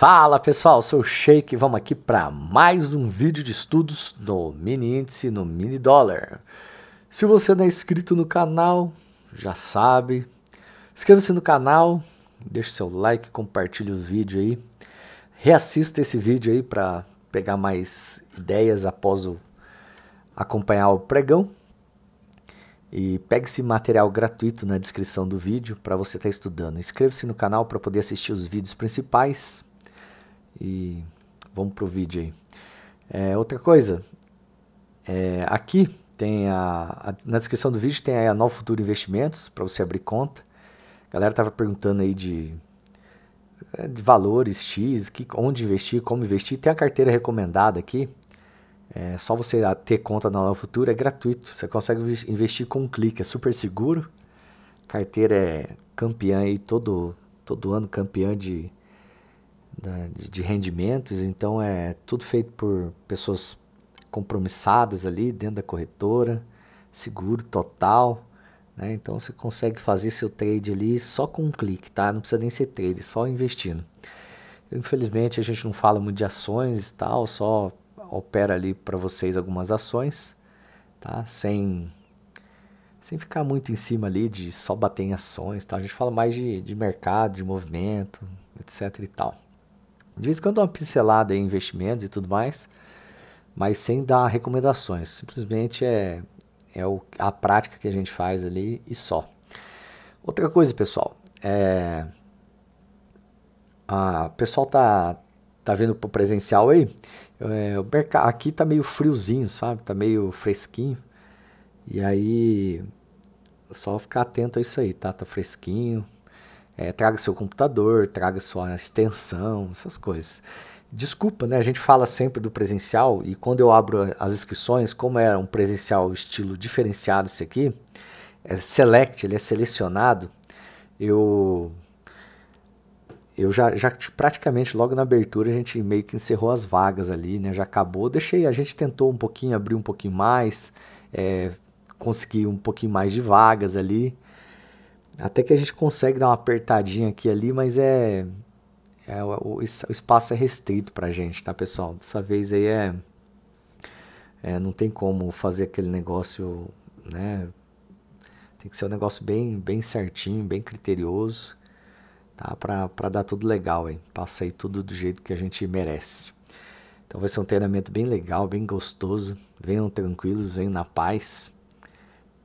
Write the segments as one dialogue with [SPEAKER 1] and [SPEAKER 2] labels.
[SPEAKER 1] Fala pessoal, sou o Shake vamos aqui para mais um vídeo de estudos no mini índice, no mini dólar. Se você não é inscrito no canal, já sabe, inscreva-se no canal, deixe seu like, compartilhe o vídeo aí, reassista esse vídeo aí para pegar mais ideias após o, acompanhar o pregão. E pegue esse material gratuito na descrição do vídeo para você estar tá estudando. Inscreva-se no canal para poder assistir os vídeos principais e vamos pro vídeo aí. É, outra coisa, é, aqui tem a, a, na descrição do vídeo tem a Nova Futuro Investimentos para você abrir conta. A galera tava perguntando aí de, é, de valores X, que, onde investir, como investir. Tem a carteira recomendada aqui. É só você ter conta na Nova Futura, é gratuito. Você consegue investir com um clique, é super seguro. carteira é campeã aí todo todo ano campeã de da, né, de, de rendimentos, então é tudo feito por pessoas compromissadas ali dentro da corretora, seguro total. Né? Então você consegue fazer seu trade ali só com um clique, tá? Não precisa nem ser trade, só investindo. Infelizmente a gente não fala muito de ações e tal, só opera ali para vocês algumas ações, tá? Sem sem ficar muito em cima ali de só bater em ações, tá? A gente fala mais de, de mercado, de movimento, etc e tal. De vez em quando uma pincelada em investimentos e tudo mais, mas sem dar recomendações. Simplesmente é, é o, a prática que a gente faz ali e só. Outra coisa, pessoal, é. o pessoal tá, tá vendo pro presencial aí. É, o mercado aqui tá meio friozinho, sabe? Tá meio fresquinho. E aí, só ficar atento a isso aí, tá? Tá fresquinho, é, traga seu computador, traga sua extensão, essas coisas. Desculpa, né? A gente fala sempre do presencial e quando eu abro as inscrições, como era um presencial estilo diferenciado esse aqui, é select, ele é selecionado, eu eu já, já praticamente logo na abertura a gente meio que encerrou as vagas ali, né? Já acabou, deixei, a gente tentou um pouquinho, abrir um pouquinho mais, é, consegui um pouquinho mais de vagas ali, até que a gente consegue dar uma apertadinha aqui ali, mas é, é o, o, espaço é restrito para gente, tá pessoal? Dessa vez aí é, é, não tem como fazer aquele negócio, né? Tem que ser um negócio bem, bem certinho, bem criterioso, tá? Para dar tudo legal, hein? Passa aí tudo do jeito que a gente merece. Então vai ser um treinamento bem legal, bem gostoso. Venham tranquilos, venham na paz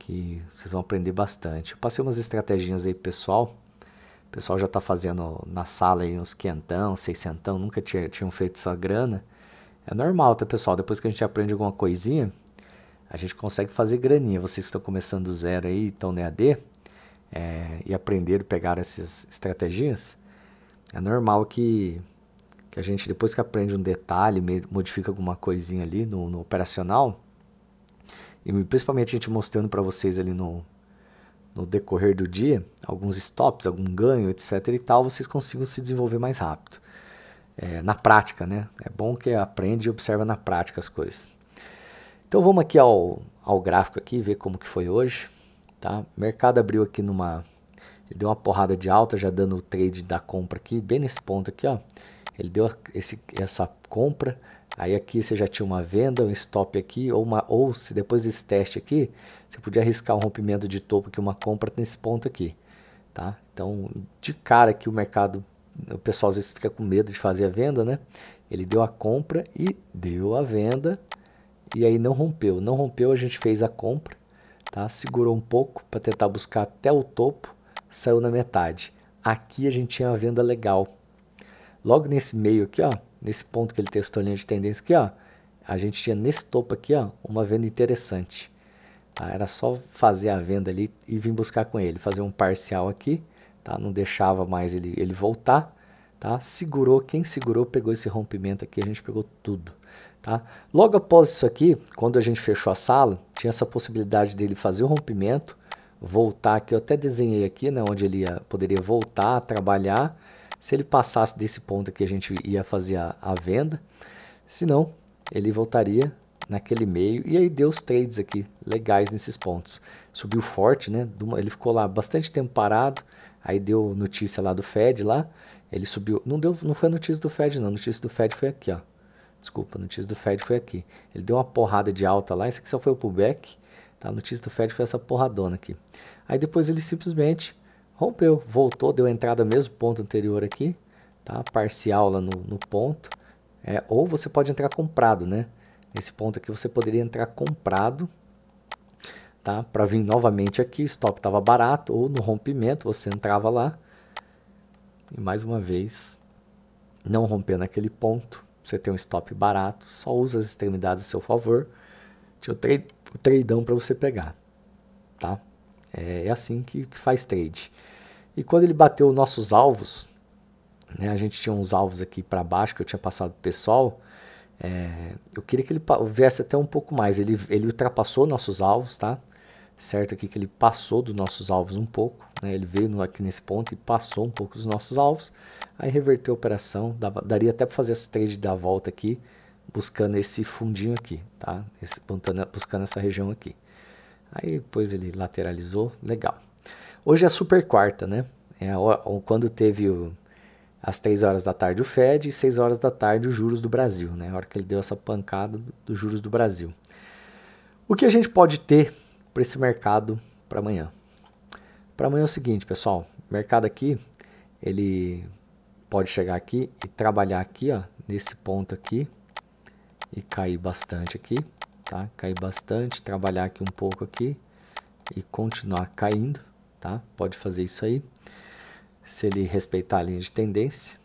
[SPEAKER 1] que vocês vão aprender bastante. Eu passei umas estratégias aí pro pessoal. O pessoal já tá fazendo na sala aí uns quentão, seiscentão, nunca tinha, tinham feito essa grana. É normal, tá, pessoal? Depois que a gente aprende alguma coisinha, a gente consegue fazer graninha. Vocês estão começando do zero aí, estão no EAD, é, e aprenderam, pegaram essas estratégias, é normal que, que a gente, depois que aprende um detalhe, modifica alguma coisinha ali no, no operacional, e principalmente a gente mostrando para vocês ali no, no decorrer do dia, alguns stops, algum ganho, etc e tal, vocês consigam se desenvolver mais rápido. É, na prática, né? É bom que aprende e observa na prática as coisas. Então vamos aqui ao, ao gráfico aqui, ver como que foi hoje, tá? O mercado abriu aqui numa ele deu uma porrada de alta, já dando o trade da compra aqui, bem nesse ponto aqui, ó. Ele deu esse, essa compra Aí aqui você já tinha uma venda, um stop aqui, ou, uma, ou se depois desse teste aqui, você podia arriscar um rompimento de topo que uma compra nesse ponto aqui. Tá? Então, de cara que o mercado, o pessoal às vezes fica com medo de fazer a venda, né? Ele deu a compra e deu a venda, e aí não rompeu. Não rompeu, a gente fez a compra, tá? segurou um pouco para tentar buscar até o topo, saiu na metade. Aqui a gente tinha uma venda legal. Logo nesse meio aqui, ó, nesse ponto que ele testou a linha de tendência aqui, ó, a gente tinha nesse topo aqui, ó, uma venda interessante. Tá? Era só fazer a venda ali e vir buscar com ele, fazer um parcial aqui, tá? Não deixava mais ele, ele voltar, tá? Segurou, quem segurou pegou esse rompimento aqui, a gente pegou tudo, tá? Logo após isso aqui, quando a gente fechou a sala, tinha essa possibilidade dele fazer o rompimento, voltar aqui, eu até desenhei aqui, né, onde ele ia, poderia voltar, trabalhar, se ele passasse desse ponto aqui a gente ia fazer a, a venda, senão ele voltaria naquele meio e aí deu os trades aqui legais nesses pontos. Subiu forte, né? Ele ficou lá bastante tempo parado, aí deu notícia lá do Fed lá, ele subiu, não deu, não foi a notícia do Fed não, a notícia do Fed foi aqui, ó. Desculpa, a notícia do Fed foi aqui. Ele deu uma porrada de alta lá, isso aqui só foi o pullback. Tá? A notícia do Fed foi essa porradona aqui. Aí depois ele simplesmente rompeu, voltou, deu entrada no mesmo ponto anterior aqui, tá? Parcial lá no, no ponto. É, ou você pode entrar comprado, né? Nesse ponto aqui você poderia entrar comprado, tá? Para vir novamente aqui, stop estava barato, ou no rompimento você entrava lá. E mais uma vez, não rompendo aquele ponto, você tem um stop barato, só usa as extremidades a seu favor. Tinha o, tre o treidão para você pegar, tá? É, é, assim que, que faz trade. E quando ele bateu nossos alvos, né, a gente tinha uns alvos aqui para baixo que eu tinha passado pro pessoal. É, eu queria que ele viesse até um pouco mais. Ele, ele ultrapassou nossos alvos, tá? Certo aqui que ele passou dos nossos alvos um pouco. Né? Ele veio no, aqui nesse ponto e passou um pouco dos nossos alvos. Aí reverteu a operação. Dava, daria até para fazer essa trade da volta aqui, buscando esse fundinho aqui, tá? Esse, buscando essa região aqui. Aí depois ele lateralizou, legal. Hoje é super quarta, né? É quando teve o, às 3 horas da tarde o Fed e 6 horas da tarde os juros do Brasil, né? A hora que ele deu essa pancada dos juros do Brasil. O que a gente pode ter para esse mercado para amanhã? Para amanhã é o seguinte, pessoal, o mercado aqui ele pode chegar aqui e trabalhar aqui, ó, nesse ponto aqui e cair bastante aqui tá? Cair bastante, trabalhar aqui um pouco aqui e continuar caindo, tá? Pode fazer isso aí. Se ele respeitar a linha de tendência,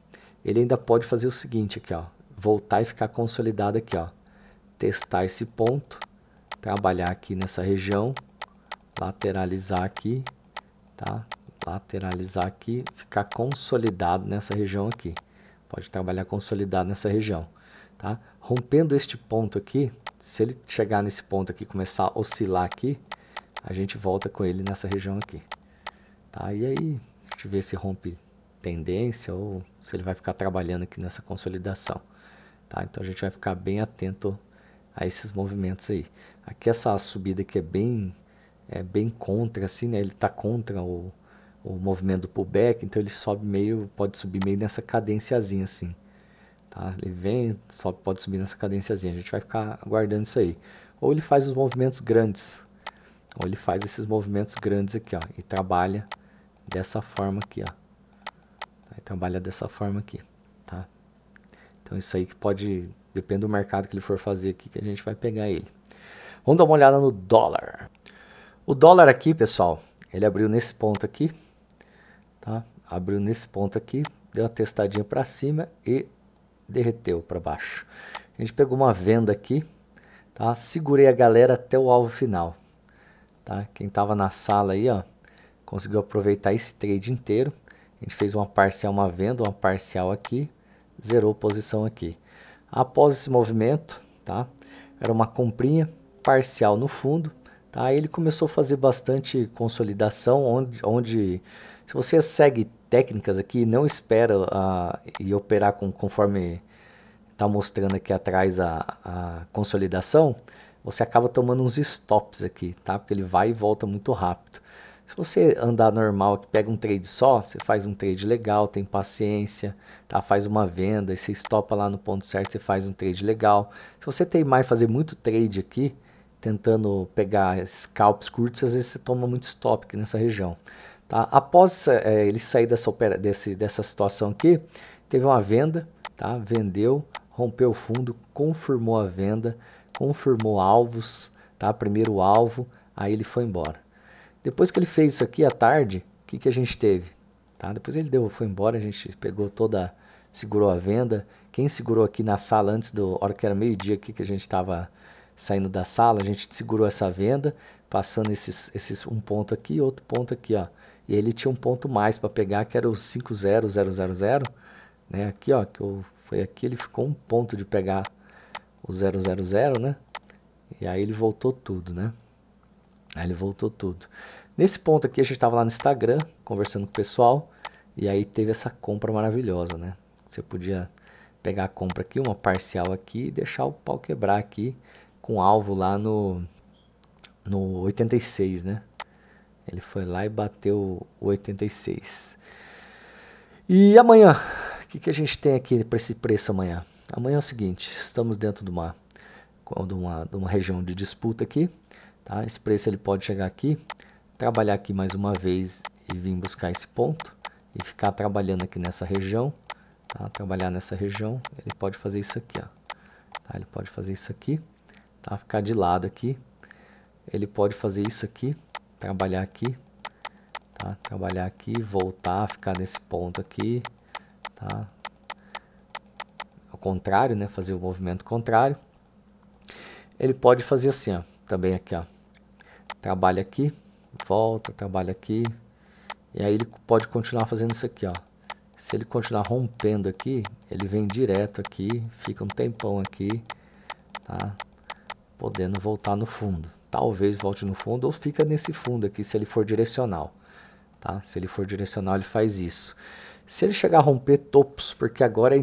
[SPEAKER 1] ele ainda pode fazer o seguinte aqui, ó, voltar e ficar consolidado aqui, ó. Testar esse ponto, trabalhar aqui nessa região, lateralizar aqui, tá? Lateralizar aqui, ficar consolidado nessa região aqui. Pode trabalhar consolidado nessa região, tá? Rompendo este ponto aqui, se ele chegar nesse ponto aqui, começar a oscilar aqui, a gente volta com ele nessa região aqui. Tá? E aí, a gente vê se rompe tendência ou se ele vai ficar trabalhando aqui nessa consolidação. Tá? Então a gente vai ficar bem atento a esses movimentos aí. Aqui essa subida que é bem é bem contra assim, né? Ele está contra o, o movimento do pullback, então ele sobe meio, pode subir meio nessa cadênciazinha assim. Tá? Ele vem, só pode subir nessa cadênciazinha. A gente vai ficar aguardando isso aí. Ou ele faz os movimentos grandes. Ou ele faz esses movimentos grandes aqui, ó. E trabalha dessa forma aqui, ó. Aí tá, trabalha dessa forma aqui, tá? Então isso aí que pode, depende do mercado que ele for fazer aqui, que a gente vai pegar ele. Vamos dar uma olhada no dólar. O dólar aqui, pessoal, ele abriu nesse ponto aqui, tá? Abriu nesse ponto aqui, deu uma testadinha para cima e derreteu para baixo. A gente pegou uma venda aqui, tá? Segurei a galera até o alvo final, tá? Quem estava na sala aí, ó, conseguiu aproveitar esse trade inteiro. A gente fez uma parcial, uma venda, uma parcial aqui, zerou posição aqui. Após esse movimento, tá? Era uma comprinha parcial no fundo, tá? Ele começou a fazer bastante consolidação, onde, onde se você segue técnicas aqui, não espera ah, e operar com, conforme está mostrando aqui atrás a, a consolidação, você acaba tomando uns stops aqui, tá? Porque ele vai e volta muito rápido. Se você andar normal, que pega um trade só, você faz um trade legal, tem paciência, tá? Faz uma venda, e você estopa lá no ponto certo, você faz um trade legal. Se você tem mais fazer muito trade aqui, tentando pegar scalps curtos, às vezes você toma muito stop aqui nessa região. Tá? Após é, ele sair dessa, desse, dessa situação aqui, teve uma venda, tá? vendeu, rompeu o fundo, confirmou a venda, confirmou alvos, tá? primeiro alvo, aí ele foi embora. Depois que ele fez isso aqui à tarde, o que, que a gente teve? Tá? Depois ele deu, foi embora, a gente pegou toda, segurou a venda. Quem segurou aqui na sala antes do hora que era meio-dia aqui que a gente estava saindo da sala, a gente segurou essa venda, passando esses, esses um ponto aqui, outro ponto aqui, ó. E ele tinha um ponto mais para pegar, que era o 50000, né? Aqui, ó, que eu, foi aqui, ele ficou um ponto de pegar o 000, né? E aí ele voltou tudo, né? Aí ele voltou tudo. Nesse ponto aqui, a gente estava lá no Instagram, conversando com o pessoal, e aí teve essa compra maravilhosa, né? Você podia pegar a compra aqui, uma parcial aqui, e deixar o pau quebrar aqui, com alvo lá no, no 86, né? Ele foi lá e bateu 86. E amanhã, o que, que a gente tem aqui para esse preço amanhã? Amanhã é o seguinte, estamos dentro de uma, de uma, de uma região de disputa aqui, tá? Esse preço ele pode chegar aqui, trabalhar aqui mais uma vez e vir buscar esse ponto e ficar trabalhando aqui nessa região, tá? Trabalhar nessa região, ele pode fazer isso aqui, ó. Tá? Ele pode fazer isso aqui, tá? Ficar de lado aqui. Ele pode fazer isso aqui, trabalhar aqui, tá? Trabalhar aqui, voltar, ficar nesse ponto aqui, tá? Ao contrário, né? Fazer o movimento contrário. Ele pode fazer assim, ó, também aqui, ó. Trabalha aqui, volta, trabalha aqui. E aí ele pode continuar fazendo isso aqui, ó. Se ele continuar rompendo aqui, ele vem direto aqui, fica um tempão aqui, tá? Podendo voltar no fundo talvez volte no fundo ou fica nesse fundo aqui se ele for direcional. Tá? Se ele for direcional, ele faz isso. Se ele chegar a romper topos, porque agora é,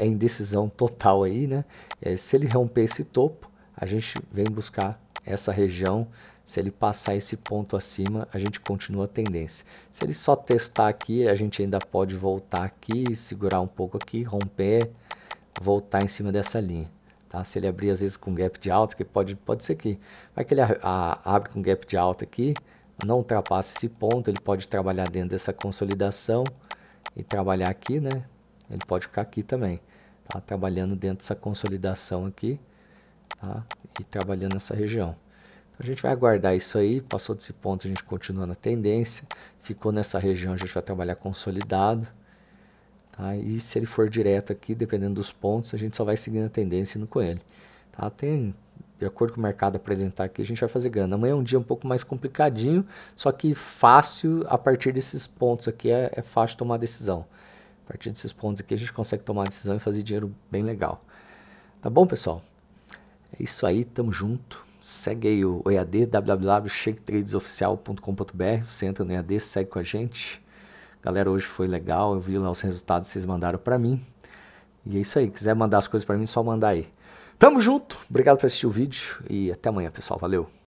[SPEAKER 1] é indecisão total aí, né? É, se ele romper esse topo, a gente vem buscar essa região. Se ele passar esse ponto acima, a gente continua a tendência. Se ele só testar aqui, a gente ainda pode voltar aqui, segurar um pouco aqui, romper, voltar em cima dessa linha. Tá? Se ele abrir às vezes com gap de alta, que pode, pode ser que, vai que ele a, a, abre com gap de alta aqui, não ultrapassa esse ponto, ele pode trabalhar dentro dessa consolidação e trabalhar aqui, né? Ele pode ficar aqui também, tá? Trabalhando dentro dessa consolidação aqui, tá? E trabalhando nessa região. Então, a gente vai aguardar isso aí, passou desse ponto a gente continua na tendência, ficou nessa região a gente vai trabalhar consolidado, Tá? E se ele for direto aqui, dependendo dos pontos, a gente só vai seguindo a tendência indo com ele. Tá? Tem, de acordo com o mercado apresentar aqui, a gente vai fazer grana. Amanhã é um dia um pouco mais complicadinho, só que fácil, a partir desses pontos aqui, é, é fácil tomar decisão. A partir desses pontos aqui, a gente consegue tomar decisão e fazer dinheiro bem legal. Tá bom, pessoal? É isso aí, tamo junto. Segue aí o EAD, www.shaketradesoficial.com.br. Você entra no EAD, segue com a gente. Galera, hoje foi legal, eu vi lá os resultados que vocês mandaram para mim. E é isso aí, quiser mandar as coisas para mim, só mandar aí. Tamo junto, obrigado por assistir o vídeo e até amanhã, pessoal. Valeu!